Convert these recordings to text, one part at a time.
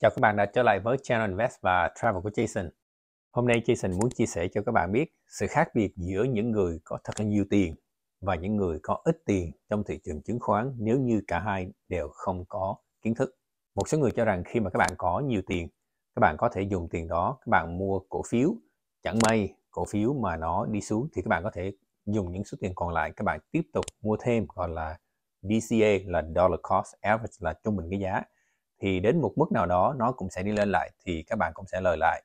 Chào các bạn đã trở lại với Channel Invest và Travel của Jason. Hôm nay Jason muốn chia sẻ cho các bạn biết sự khác biệt giữa những người có thật là nhiều tiền và những người có ít tiền trong thị trường chứng khoán nếu như cả hai đều không có kiến thức. Một số người cho rằng khi mà các bạn có nhiều tiền, các bạn có thể dùng tiền đó các bạn mua cổ phiếu, chẳng may cổ phiếu mà nó đi xuống thì các bạn có thể dùng những số tiền còn lại các bạn tiếp tục mua thêm gọi là DCA là dollar cost average là trung bình cái giá thì đến một mức nào đó nó cũng sẽ đi lên lại thì các bạn cũng sẽ lời lại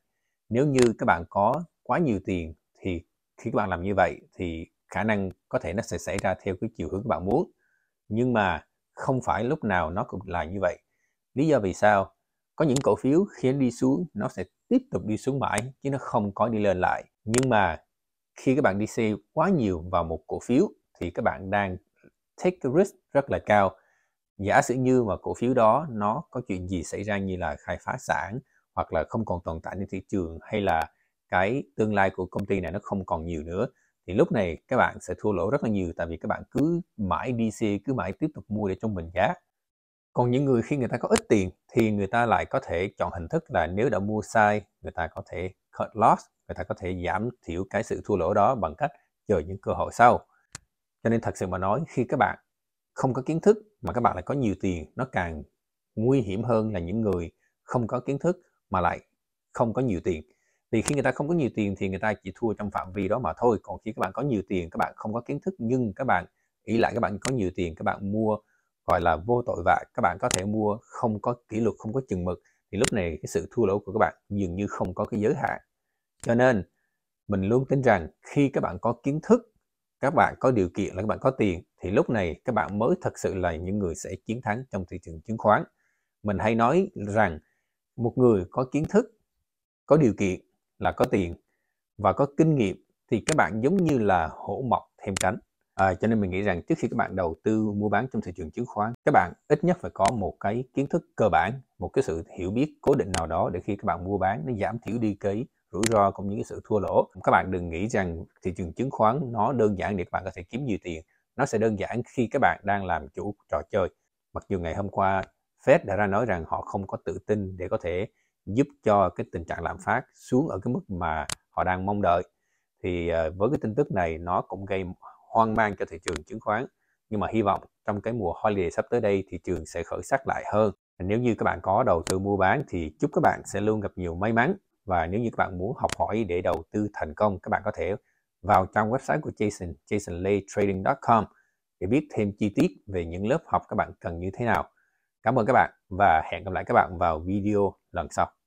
nếu như các bạn có quá nhiều tiền thì khi các bạn làm như vậy thì khả năng có thể nó sẽ xảy ra theo cái chiều hướng các bạn muốn nhưng mà không phải lúc nào nó cũng là như vậy lý do vì sao có những cổ phiếu khi nó đi xuống nó sẽ tiếp tục đi xuống mãi chứ nó không có đi lên lại nhưng mà khi các bạn đi xe quá nhiều vào một cổ phiếu thì các bạn đang take the risk rất là cao giả sử như mà cổ phiếu đó nó có chuyện gì xảy ra như là khai phá sản hoặc là không còn tồn tại trên thị trường hay là cái tương lai của công ty này nó không còn nhiều nữa thì lúc này các bạn sẽ thua lỗ rất là nhiều tại vì các bạn cứ mãi đi xe cứ mãi tiếp tục mua để trong bình giá còn những người khi người ta có ít tiền thì người ta lại có thể chọn hình thức là nếu đã mua sai người ta có thể cut loss người ta có thể giảm thiểu cái sự thua lỗ đó bằng cách chờ những cơ hội sau cho nên thật sự mà nói khi các bạn không có kiến thức mà ừ. các bạn lại có nhiều tiền nó càng nguy hiểm hơn là những người không có kiến thức mà lại không có nhiều tiền thì khi người ta không có nhiều tiền thì người ta chỉ thua trong phạm vi đó mà thôi còn khi các bạn có nhiều tiền các bạn không có kiến thức nhưng các bạn ý lại các bạn có nhiều tiền các bạn mua gọi là vô tội vạ các bạn có thể mua không có kỷ luật không có chừng mực thì lúc này cái sự thua lỗ của các bạn dường như không có cái giới hạn cho nên mình luôn tin rằng khi các bạn có kiến thức các bạn có điều kiện là các bạn có tiền thì lúc này các bạn mới thật sự là những người sẽ chiến thắng trong thị trường chứng khoán mình hay nói rằng một người có kiến thức có điều kiện là có tiền và có kinh nghiệm thì các bạn giống như là hổ mọc thêm cánh à, cho nên mình nghĩ rằng trước khi các bạn đầu tư mua bán trong thị trường chứng khoán các bạn ít nhất phải có một cái kiến thức cơ bản một cái sự hiểu biết cố định nào đó để khi các bạn mua bán nó giảm thiểu đi cái rủi ro cũng như cái sự thua lỗ các bạn đừng nghĩ rằng thị trường chứng khoán nó đơn giản để các bạn có thể kiếm nhiều tiền nó sẽ đơn giản khi các bạn đang làm chủ trò chơi mặc dù ngày hôm qua Fed đã ra nói rằng họ không có tự tin để có thể giúp cho cái tình trạng lạm phát xuống ở cái mức mà họ đang mong đợi thì ờ, với cái tin tức này nó cũng gây hoang mang cho thị trường chứng khoán nhưng mà hy vọng trong cái mùa holiday sắp tới đây thị trường sẽ khởi sắc lại hơn nếu như các bạn có đầu tư mua bán thì chúc các bạn sẽ luôn gặp nhiều may mắn và nếu như các bạn muốn học hỏi để đầu tư thành công các bạn có thể vào trang website của Jason jasonlaytrading.com để biết thêm chi tiết về những lớp học các bạn cần như thế nào. Cảm ơn các bạn và hẹn gặp lại các bạn vào video lần sau.